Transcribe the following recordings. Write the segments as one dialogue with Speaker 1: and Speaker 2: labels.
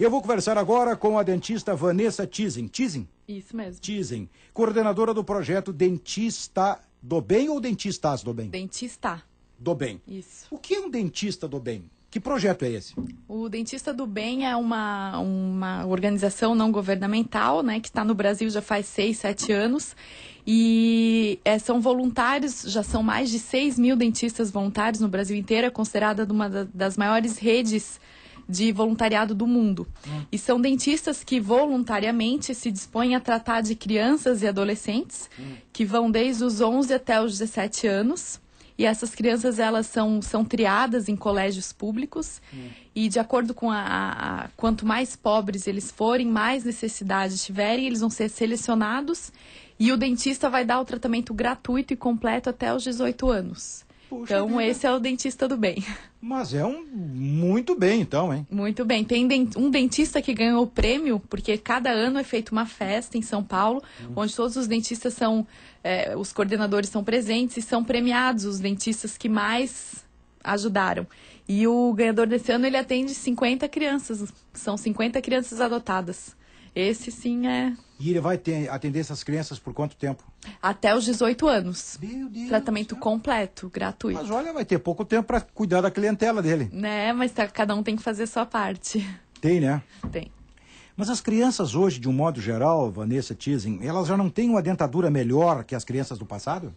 Speaker 1: Eu vou conversar agora com a dentista Vanessa Tizen. Tizen? Isso mesmo. Tizen, coordenadora do projeto Dentista do Bem ou Dentistas do Bem?
Speaker 2: Dentista.
Speaker 1: Do Bem. Isso. O que é um dentista do bem? Que projeto é esse?
Speaker 2: O Dentista do Bem é uma, uma organização não governamental, né, que está no Brasil já faz seis, sete anos. E é, são voluntários, já são mais de 6 mil dentistas voluntários no Brasil inteiro, é considerada uma das maiores redes de voluntariado do mundo. Hum. E são dentistas que voluntariamente se dispõem a tratar de crianças e adolescentes, hum. que vão desde os 11 até os 17 anos. E essas crianças, elas são, são triadas em colégios públicos. Hum. E de acordo com a, a, Quanto mais pobres eles forem, mais necessidade tiverem, eles vão ser selecionados. E o dentista vai dar o tratamento gratuito e completo até os 18 anos. Puxa então, vida. esse é o dentista do bem.
Speaker 1: Mas é um muito bem, então, hein?
Speaker 2: Muito bem. Tem um dentista que ganhou o prêmio, porque cada ano é feita uma festa em São Paulo, hum. onde todos os dentistas são, é, os coordenadores são presentes e são premiados os dentistas que mais ajudaram. E o ganhador desse ano, ele atende 50 crianças. São 50 crianças adotadas. Esse sim é.
Speaker 1: E ele vai ter, atender essas crianças por quanto tempo?
Speaker 2: Até os 18 anos. Meu Deus Tratamento Deus. completo, gratuito. Mas
Speaker 1: olha, vai ter pouco tempo para cuidar da clientela dele.
Speaker 2: Né, mas tá, cada um tem que fazer a sua parte. Tem, né? Tem.
Speaker 1: Mas as crianças hoje, de um modo geral, Vanessa Tizen, elas já não têm uma dentadura melhor que as crianças do passado?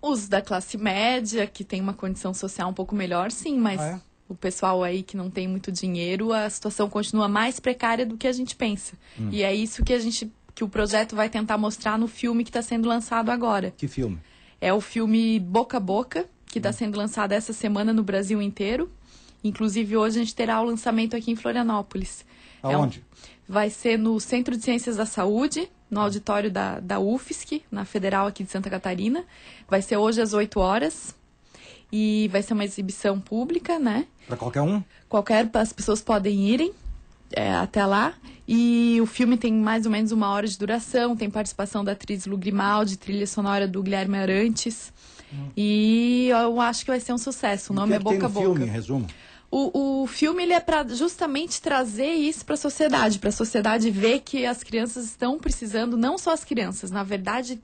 Speaker 2: Os da classe média, que tem uma condição social um pouco melhor, sim, mas ah, é? o pessoal aí que não tem muito dinheiro, a situação continua mais precária do que a gente pensa. Hum. E é isso que a gente que o projeto vai tentar mostrar no filme que está sendo lançado agora. Que filme? É o filme Boca a Boca, que está hum. sendo lançado essa semana no Brasil inteiro. Inclusive hoje a gente terá o lançamento aqui em Florianópolis. Aonde? É um... Vai ser no Centro de Ciências da Saúde, no auditório da, da UFSC, na Federal aqui de Santa Catarina. Vai ser hoje às 8 horas. E vai ser uma exibição pública, né? Para qualquer um? Qualquer, as pessoas podem irem é, até lá. E o filme tem mais ou menos uma hora de duração, tem participação da atriz Lu Grimaldi, trilha sonora do Guilherme Arantes. Hum. E eu acho que vai ser um sucesso. O nome que é, é que é Boca a Boca. Filme, em resumo? O, o filme ele é para justamente trazer isso para a sociedade, para a sociedade ver que as crianças estão precisando, não só as crianças, na verdade,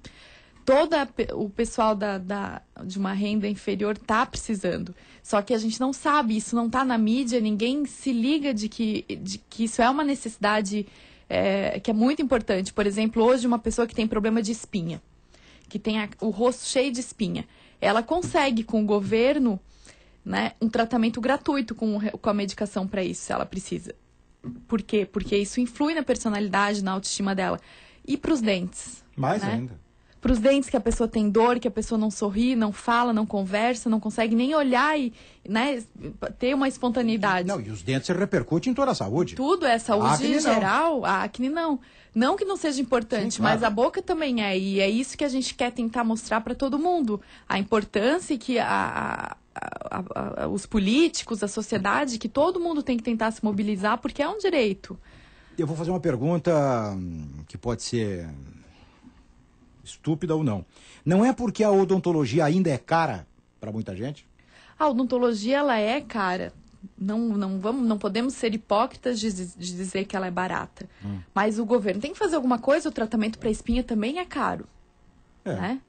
Speaker 2: todo o pessoal da, da, de uma renda inferior tá precisando. Só que a gente não sabe, isso não tá na mídia, ninguém se liga de que, de que isso é uma necessidade é, que é muito importante. Por exemplo, hoje uma pessoa que tem problema de espinha, que tem a, o rosto cheio de espinha, ela consegue com o governo né, um tratamento gratuito com, com a medicação para isso, se ela precisa. Por quê? Porque isso influi na personalidade, na autoestima dela. E para os dentes. Mais né? ainda para os dentes que a pessoa tem dor, que a pessoa não sorri, não fala, não conversa, não consegue nem olhar e né, ter uma espontaneidade. Não, e os
Speaker 1: dentes repercutem em toda a saúde.
Speaker 2: Tudo é saúde em geral, a acne não. Não que não seja importante, Sim, claro. mas a boca também é. E é isso que a gente quer tentar mostrar para todo mundo. A importância que a, a, a, os políticos, a sociedade, que todo mundo tem que tentar se mobilizar, porque é um direito.
Speaker 1: Eu vou fazer uma pergunta hum, que pode ser estúpida ou não. Não é porque a odontologia ainda é cara para muita gente?
Speaker 2: A odontologia ela é cara. Não, não, vamos, não podemos ser hipócritas de, de dizer que ela é barata. Hum. Mas o governo tem que fazer alguma coisa, o tratamento para espinha também é caro. É. Né?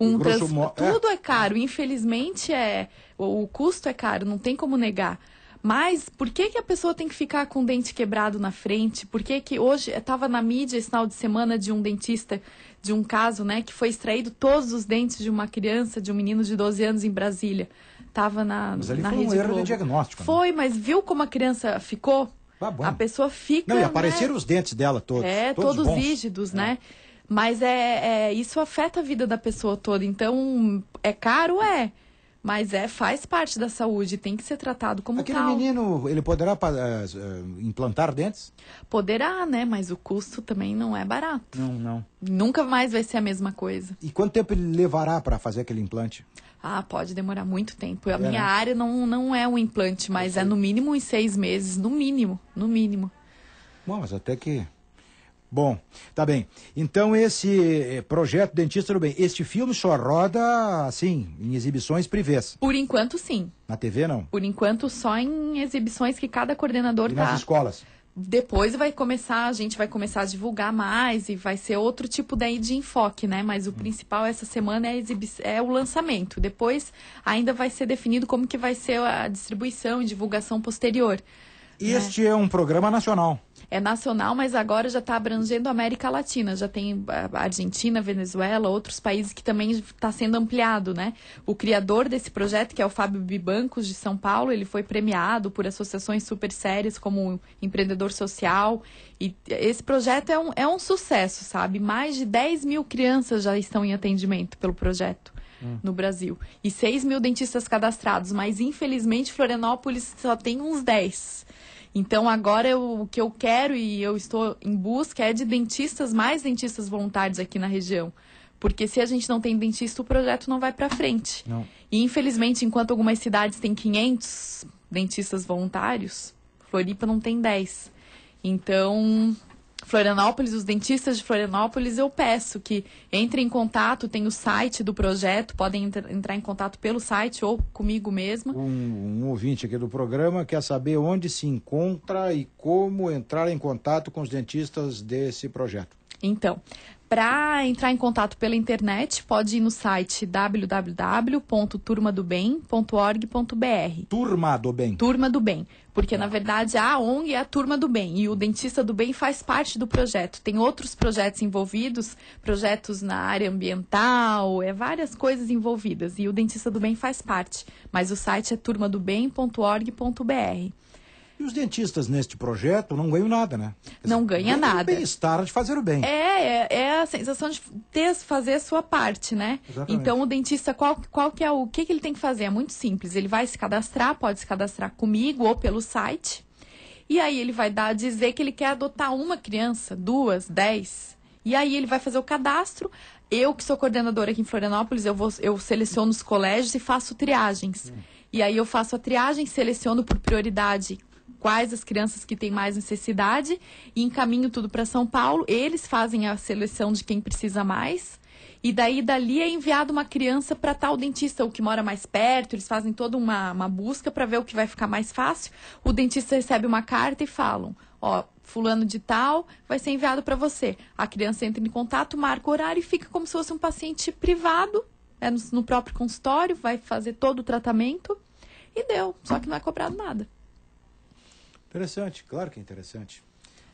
Speaker 2: Um trans... É. Tudo é, é caro, infelizmente é. O custo é caro, não tem como negar. Mas por que, que a pessoa tem que ficar com o dente quebrado na frente? Por que, que hoje estava eh, na mídia esse final de semana de um dentista, de um caso, né, que foi extraído todos os dentes de uma criança, de um menino de 12 anos em Brasília. Tava na, mas ali na foi Rede um erro Globo. de diagnóstico. Né? Foi, mas viu como a criança ficou? Ah, a pessoa fica. Não, e né? apareceram né? os
Speaker 1: dentes dela todos. É, todos, todos rígidos,
Speaker 2: é. né? Mas é, é, isso afeta a vida da pessoa toda. Então, é caro, é mas é faz parte da saúde, tem que ser tratado como Aquele tal. Aquele
Speaker 1: menino, ele poderá uh, implantar dentes?
Speaker 2: Poderá, né? Mas o custo também não é barato. Não, não. Nunca mais vai ser a mesma coisa.
Speaker 1: E quanto tempo ele levará para fazer aquele implante?
Speaker 2: Ah, pode demorar muito tempo.
Speaker 1: A é, minha né? área
Speaker 2: não, não é um implante, mas é no mínimo em seis meses, no mínimo, no mínimo.
Speaker 1: Bom, mas até que Bom, tá bem. Então esse eh, projeto Dentista do Bem, este filme só roda assim, em exibições privês.
Speaker 2: Por enquanto sim. Na TV não? Por enquanto só em exibições que cada coordenador e tá. nas escolas. Depois vai começar, a gente vai começar a divulgar mais e vai ser outro tipo daí de enfoque, né? Mas o hum. principal essa semana é, é, o lançamento. Depois ainda vai ser definido como que vai ser a distribuição e divulgação posterior. Né? Este
Speaker 1: é um programa nacional
Speaker 2: é nacional, mas agora já está abrangendo a América Latina. Já tem ah, Argentina, Venezuela, outros países que também está sendo ampliado, né? O criador desse projeto, que é o Fábio Bibancos de São Paulo, ele foi premiado por associações super sérias como empreendedor social. E esse projeto é um, é um sucesso, sabe? Mais de 10 mil crianças já estão em atendimento pelo projeto hum. no Brasil. E 6 mil dentistas cadastrados, mas infelizmente Florianópolis só tem uns 10. Então agora eu, o que eu quero e eu estou em busca é de dentistas, mais dentistas voluntários aqui na região. Porque se a gente não tem dentista, o projeto não vai para frente. Não. E infelizmente, enquanto algumas cidades têm 500 dentistas voluntários, Floripa não tem 10. Então, Florianópolis, os dentistas de Florianópolis, eu peço que entrem em contato, tem o site do projeto, podem entrar em contato pelo site ou comigo mesmo.
Speaker 1: Um, um ouvinte aqui do programa quer saber onde se encontra e como entrar em contato com os dentistas desse projeto.
Speaker 2: Então, para entrar em contato pela internet, pode ir no site www.turmadobem.org.br. Turma do Bem. Turma do Bem. Porque, na tá. verdade, a ONG é a Turma do Bem e o Dentista do Bem faz parte do projeto. Tem outros projetos envolvidos, projetos na área ambiental, é várias coisas envolvidas e o Dentista do Bem faz parte. Mas o site é turmadobem.org.br.
Speaker 1: E os dentistas neste projeto não ganham nada, né? Eles não ganha nada. O bem-estar de fazer o bem.
Speaker 2: É, é, é, a sensação de ter, fazer a sua parte, né? Exatamente. Então o dentista, qual, qual que é o que, que ele tem que fazer? É muito simples. Ele vai se cadastrar, pode se cadastrar comigo ou pelo site. E aí ele vai dar dizer que ele quer adotar uma criança, duas, dez. E aí ele vai fazer o cadastro. Eu, que sou coordenadora aqui em Florianópolis, eu, vou, eu seleciono os colégios e faço triagens. Hum. E aí eu faço a triagem, seleciono por prioridade quais as crianças que têm mais necessidade e encaminho tudo para São Paulo. Eles fazem a seleção de quem precisa mais. E daí, dali é enviado uma criança para tal dentista, o que mora mais perto, eles fazem toda uma, uma busca para ver o que vai ficar mais fácil. O dentista recebe uma carta e falam: Ó, fulano de tal vai ser enviado para você. A criança entra em contato, marca o horário e fica como se fosse um paciente privado, é no, no próprio consultório, vai fazer todo o tratamento e deu. Só que não é cobrado nada.
Speaker 1: Interessante, claro que é interessante.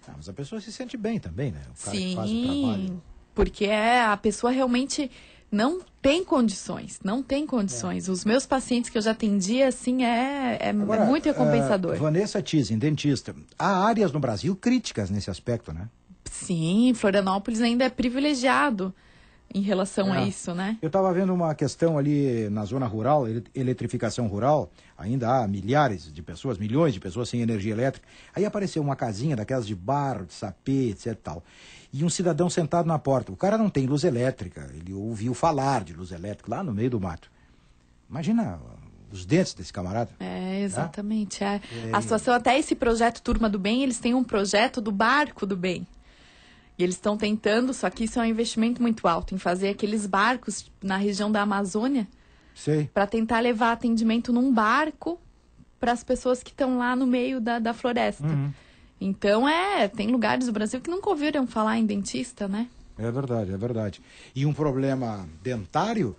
Speaker 1: Ah, mas a pessoa se sente bem também, né? O cara Sim, que faz o trabalho.
Speaker 2: Porque é, a pessoa realmente não tem condições, não tem condições. É. Os meus pacientes que eu já atendi, assim, é, é Agora, muito recompensador. Uh,
Speaker 1: Vanessa Tizen, dentista. Há áreas no Brasil críticas nesse aspecto, né?
Speaker 2: Sim, Florianópolis ainda é privilegiado em relação é. a isso, né?
Speaker 1: Eu estava vendo uma questão ali na zona rural, eletrificação rural, ainda há milhares de pessoas, milhões de pessoas sem energia elétrica. Aí apareceu uma casinha daquelas de barro, de sapê, etc tal. E um cidadão sentado na porta. O cara não tem luz elétrica, ele ouviu falar de luz elétrica lá no meio do mato. Imagina os dentes desse camarada.
Speaker 2: É, exatamente. Tá? É. A situação, até esse projeto Turma do Bem, eles têm um projeto do Barco do Bem. E eles estão tentando, só que isso é um investimento muito alto, em fazer aqueles barcos na região da Amazônia para tentar levar atendimento num barco para as pessoas que estão lá no meio da, da floresta. Uhum. Então, é, tem lugares do Brasil que nunca ouviram falar em dentista, né?
Speaker 1: É verdade, é verdade. E um problema dentário.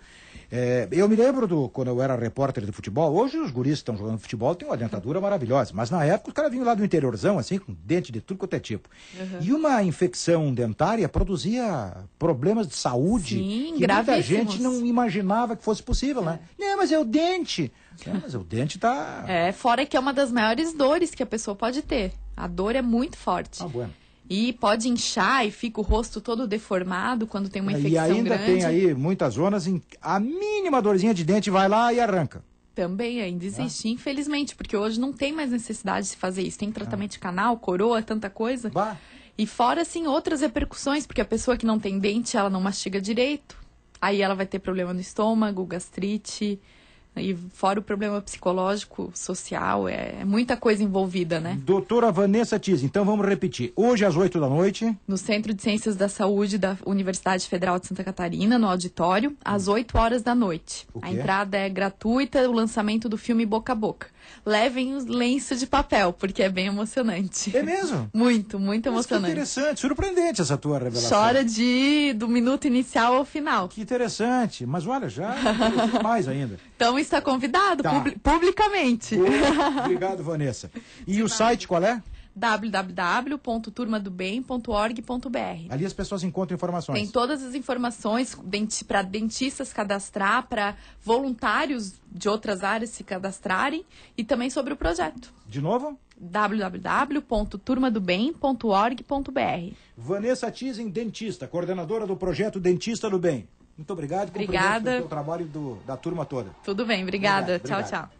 Speaker 1: É, eu me lembro do quando eu era repórter de futebol. Hoje os guris estão jogando futebol têm uma dentadura maravilhosa. Mas na época os caras vinham lá do interiorzão, assim, com dente de tudo quanto é tipo. Uhum. E uma infecção dentária produzia problemas de saúde Sim, que muita gente não imaginava que fosse possível, né? é. né? Não, mas é o dente. É, mas o dente tá.
Speaker 2: É, fora que é uma das maiores dores que a pessoa pode ter. A dor é muito forte. Ah, bueno. E pode inchar e fica o rosto todo deformado quando tem uma é, infecção grande. E ainda grande. tem aí
Speaker 1: muitas zonas em a mínima dorzinha de dente vai lá e arranca.
Speaker 2: Também ainda né? existe, infelizmente, porque hoje não tem mais necessidade de se fazer isso. Tem tratamento de canal, coroa, tanta coisa. Bah. E fora, assim, outras repercussões, porque a pessoa que não tem dente, ela não mastiga direito. Aí ela vai ter problema no estômago, gastrite. E fora o problema psicológico, social, é, é muita coisa envolvida, né?
Speaker 1: Doutora Vanessa Tiz, então vamos repetir. Hoje às 8 da noite.
Speaker 2: No Centro de Ciências da Saúde da Universidade Federal de Santa Catarina, no auditório, às 8 horas da noite. A entrada é gratuita, o lançamento do filme Boca a Boca levem um lenço de papel, porque é bem emocionante. É mesmo? Muito, muito Mas emocionante. Que interessante,
Speaker 1: surpreendente essa tua revelação. Chora
Speaker 2: de do minuto inicial
Speaker 1: ao final. Que interessante. Mas olha, já mais ainda. Então está convidado tá. publicamente. Obrigado, Vanessa. E de o nada. site qual é?
Speaker 2: www.turmadobem.org.br.
Speaker 1: Ali as pessoas encontram informações. Tem
Speaker 2: todas as informações para dentistas cadastrar, para voluntários de outras áreas se cadastrarem e também sobre o projeto. De novo? www.turmadobem.org.br.
Speaker 1: Vanessa Tizen, dentista, coordenadora do projeto Dentista do Bem. Muito obrigado. Obrigada. Pelo trabalho do, da turma toda. Tudo bem, obrigada. obrigada. Tchau, obrigado. tchau.